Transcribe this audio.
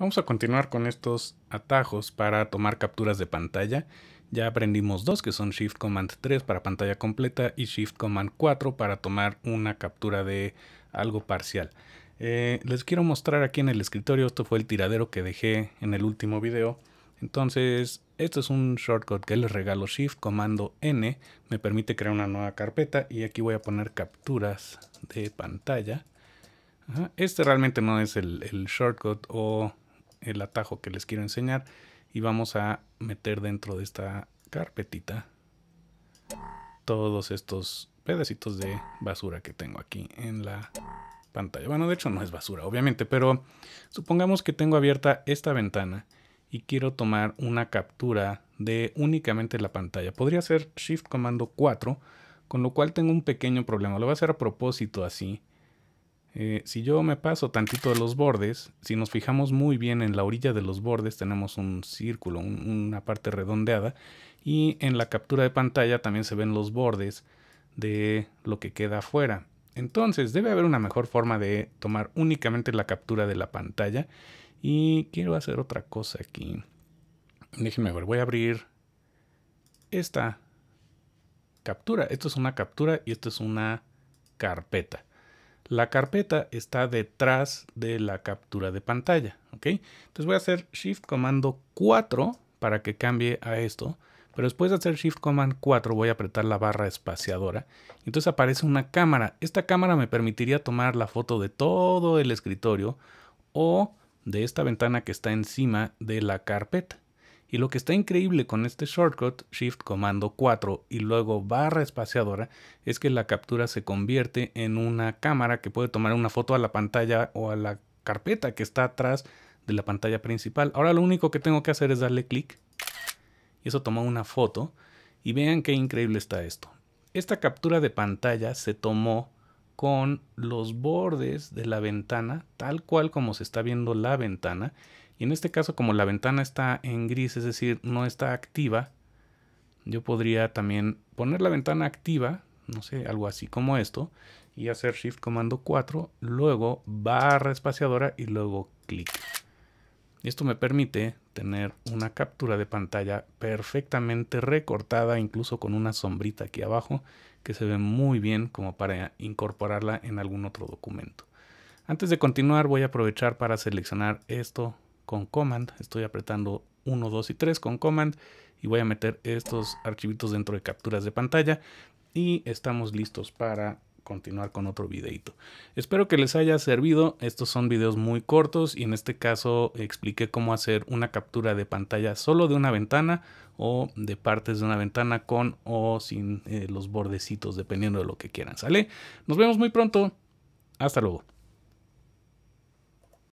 Vamos a continuar con estos atajos para tomar capturas de pantalla. Ya aprendimos dos que son Shift Command 3 para pantalla completa y Shift Command 4 para tomar una captura de algo parcial. Eh, les quiero mostrar aquí en el escritorio, esto fue el tiradero que dejé en el último video. Entonces, esto es un shortcut que les regalo Shift Command N, me permite crear una nueva carpeta y aquí voy a poner capturas de pantalla. Este realmente no es el shortcut o el atajo que les quiero enseñar y vamos a meter dentro de esta carpetita todos estos pedacitos de basura que tengo aquí en la pantalla. Bueno, de hecho no es basura, obviamente, pero supongamos que tengo abierta esta ventana y quiero tomar una captura de únicamente la pantalla. Podría ser Shift Comando 4, con lo cual tengo un pequeño problema. Lo voy a hacer a propósito así eh, si yo me paso tantito de los bordes, si nos fijamos muy bien en la orilla de los bordes tenemos un círculo, una parte redondeada y en la captura de pantalla también se ven los bordes de lo que queda afuera. Entonces debe haber una mejor forma de tomar únicamente la captura de la pantalla y quiero hacer otra cosa aquí. Déjenme ver, voy a abrir esta captura. Esto es una captura y esto es una carpeta. La carpeta está detrás de la captura de pantalla, ¿ok? Entonces voy a hacer Shift Comando 4 para que cambie a esto. Pero después de hacer Shift Command 4 voy a apretar la barra espaciadora. Entonces aparece una cámara. Esta cámara me permitiría tomar la foto de todo el escritorio o de esta ventana que está encima de la carpeta. Y lo que está increíble con este shortcut, Shift Comando 4 y luego barra espaciadora, es que la captura se convierte en una cámara que puede tomar una foto a la pantalla o a la carpeta que está atrás de la pantalla principal. Ahora lo único que tengo que hacer es darle clic y eso tomó una foto. Y vean qué increíble está esto. Esta captura de pantalla se tomó con los bordes de la ventana, tal cual como se está viendo la ventana. Y en este caso, como la ventana está en gris, es decir, no está activa, yo podría también poner la ventana activa, no sé, algo así como esto, y hacer Shift Comando 4, luego barra espaciadora y luego clic. Esto me permite tener una captura de pantalla perfectamente recortada, incluso con una sombrita aquí abajo, que se ve muy bien como para incorporarla en algún otro documento. Antes de continuar voy a aprovechar para seleccionar esto con Command. Estoy apretando 1, 2 y 3 con Command y voy a meter estos archivitos dentro de capturas de pantalla y estamos listos para continuar con otro videito. Espero que les haya servido, estos son videos muy cortos y en este caso expliqué cómo hacer una captura de pantalla solo de una ventana o de partes de una ventana con o sin eh, los bordecitos dependiendo de lo que quieran, ¿sale? Nos vemos muy pronto, hasta luego.